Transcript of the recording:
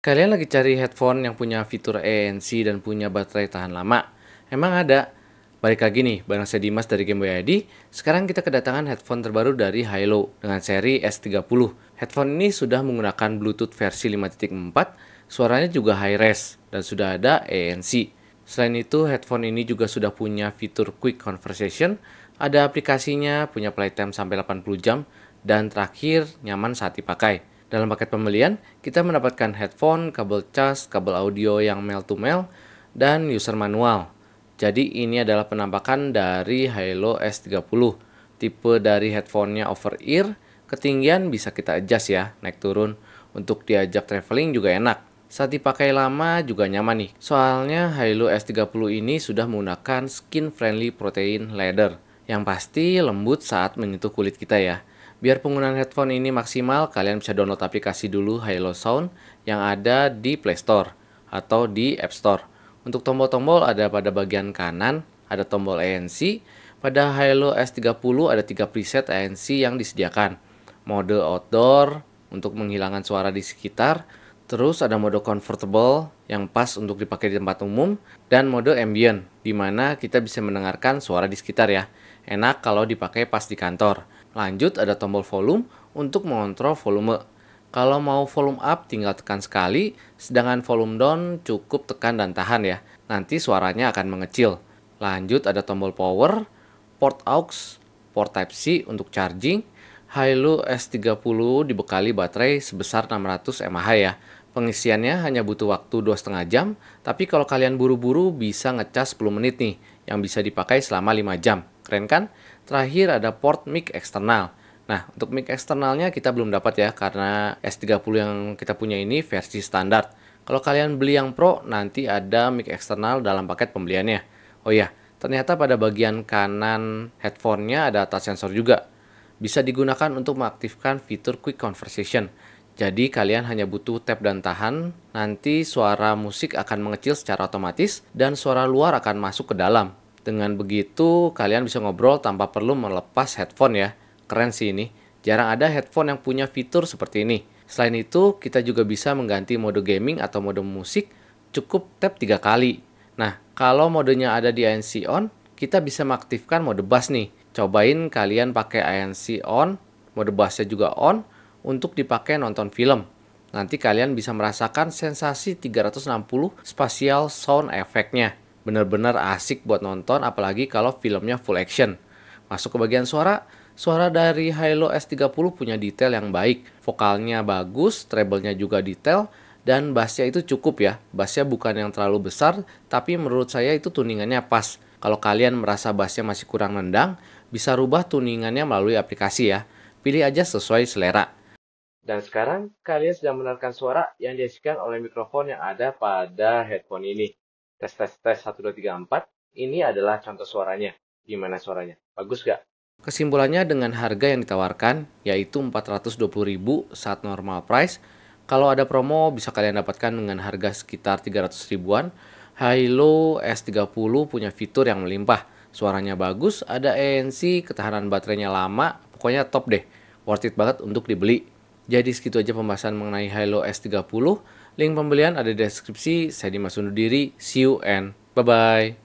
Kalian lagi cari headphone yang punya fitur ANC dan punya baterai tahan lama? Emang ada? Balik lagi nih, bareng saya Dimas dari Game Boy ID. Sekarang kita kedatangan headphone terbaru dari Hilo dengan seri S30. Headphone ini sudah menggunakan Bluetooth versi 5.4, suaranya juga high res dan sudah ada ANC. Selain itu, headphone ini juga sudah punya fitur Quick Conversation, ada aplikasinya, punya playtime sampai 80 jam, dan terakhir nyaman saat dipakai. Dalam paket pembelian, kita mendapatkan headphone, kabel cas, kabel audio yang male to male, dan user manual. Jadi ini adalah penampakan dari Hilo S30. Tipe dari headphone-nya over ear, ketinggian bisa kita adjust ya, naik turun. Untuk diajak traveling juga enak. Saat dipakai lama juga nyaman nih. Soalnya Hilo S30 ini sudah menggunakan skin friendly protein leather. Yang pasti lembut saat menyentuh kulit kita ya. Biar penggunaan headphone ini maksimal, kalian bisa download aplikasi dulu HiLo Sound yang ada di Play Store atau di App Store. Untuk tombol-tombol ada pada bagian kanan, ada tombol ANC. Pada HiLo S30 ada tiga preset ANC yang disediakan. Mode outdoor untuk menghilangkan suara di sekitar, terus ada mode comfortable yang pas untuk dipakai di tempat umum, dan mode ambient di mana kita bisa mendengarkan suara di sekitar ya. Enak kalau dipakai pas di kantor. Lanjut ada tombol volume untuk mengontrol volume. Kalau mau volume up tinggal tekan sekali, sedangkan volume down cukup tekan dan tahan ya. Nanti suaranya akan mengecil. Lanjut ada tombol power, port aux, port type C untuk charging, Hilo S30 dibekali baterai sebesar 600 mAh ya. Pengisiannya hanya butuh waktu 2,5 jam, tapi kalau kalian buru-buru bisa ngecas 10 menit nih, yang bisa dipakai selama 5 jam. Keren kan? Terakhir ada port mic eksternal. Nah, untuk mic eksternalnya kita belum dapat ya karena S30 yang kita punya ini versi standar. Kalau kalian beli yang Pro, nanti ada mic eksternal dalam paket pembeliannya. Oh iya, ternyata pada bagian kanan headphone-nya ada touch sensor juga. Bisa digunakan untuk mengaktifkan fitur quick conversation. Jadi kalian hanya butuh tap dan tahan, nanti suara musik akan mengecil secara otomatis dan suara luar akan masuk ke dalam. Dengan begitu, kalian bisa ngobrol tanpa perlu melepas headphone ya. Keren sih ini. Jarang ada headphone yang punya fitur seperti ini. Selain itu, kita juga bisa mengganti mode gaming atau mode musik cukup tap tiga kali. Nah, kalau modenya ada di ANC on, kita bisa mengaktifkan mode bass nih. Cobain kalian pakai ANC on, mode bassnya juga on, untuk dipakai nonton film. Nanti kalian bisa merasakan sensasi 360 spasial sound efeknya benar-benar asik buat nonton apalagi kalau filmnya full action. Masuk ke bagian suara, suara dari Hilo S30 punya detail yang baik. Vokalnya bagus, treble-nya juga detail, dan bassnya itu cukup ya. Bassnya bukan yang terlalu besar, tapi menurut saya itu tuningannya pas. Kalau kalian merasa bassnya masih kurang nendang, bisa rubah tuningannya melalui aplikasi ya. Pilih aja sesuai selera. Dan sekarang, kalian sedang mendengarkan suara yang dihasilkan oleh mikrofon yang ada pada headphone ini tes tes tes 1 2 3 4 ini adalah contoh suaranya. Gimana suaranya? Bagus gak? Kesimpulannya dengan harga yang ditawarkan yaitu 420.000 saat normal price. Kalau ada promo bisa kalian dapatkan dengan harga sekitar 300 ribuan. Hilo S30 punya fitur yang melimpah. Suaranya bagus, ada ANC, ketahanan baterainya lama, pokoknya top deh. Worth it banget untuk dibeli. Jadi segitu aja pembahasan mengenai Hilo S30. Link pembelian ada di deskripsi. Saya Dimas undur diri. See you and bye-bye.